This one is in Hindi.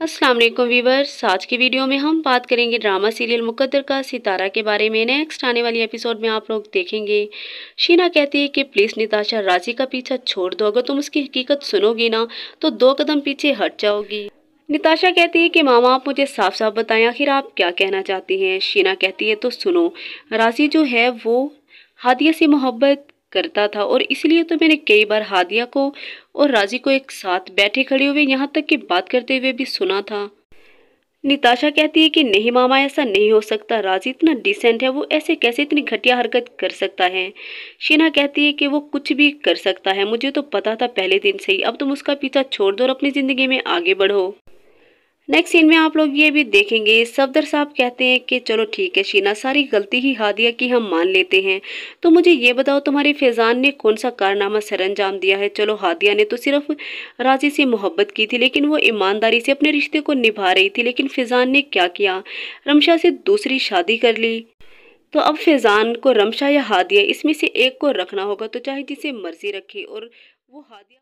असलम वीवर्स आज की वीडियो में हम बात करेंगे ड्रामा सीरियल मुकद्दर का सितारा के बारे में नेक्स्ट आने वाली एपिसोड में आप लोग देखेंगे शीना कहती है कि प्लीज़ निताशा राजी का पीछा छोड़ दो अगर तुम उसकी हकीकत सुनोगी ना तो दो कदम पीछे हट जाओगी निताशा कहती है कि मामा आप मुझे साफ साफ बताएं आखिर आप क्या कहना चाहती हैं शीना कहती है तो सुनो राजी जो है वो हादिया से मोहब्बत करता था और इसलिए तो मैंने कई बार हादिया को और राजी को एक साथ बैठे खड़े हुए यहाँ तक कि बात करते हुए भी सुना था निताशा कहती है कि नहीं मामा ऐसा नहीं हो सकता राजी इतना डिसेंट है वो ऐसे कैसे इतनी घटिया हरकत कर सकता है शीना कहती है कि वो कुछ भी कर सकता है मुझे तो पता था पहले दिन से ही अब तुम उसका पीछा छोड़ दो और अपनी ज़िंदगी में आगे बढ़ो नेक्स्ट सीन में आप लोग ये भी देखेंगे सफदर साहब कहते हैं कि चलो ठीक है शीना सारी गलती ही हादिया की हम मान लेते हैं तो मुझे ये बताओ तुम्हारे फैज़ान ने कौन सा कारनामा सर अंजाम दिया है चलो हादिया ने तो सिर्फ राजी से मोहब्बत की थी लेकिन वो ईमानदारी से अपने रिश्ते को निभा रही थी लेकिन फैज़ान ने क्या किया रमशा से दूसरी शादी कर ली तो अब फैज़ान को रमशा या हादिया इसमें से एक को रखना होगा तो चाहे जिसे मर्ज़ी रखे और वो हादिया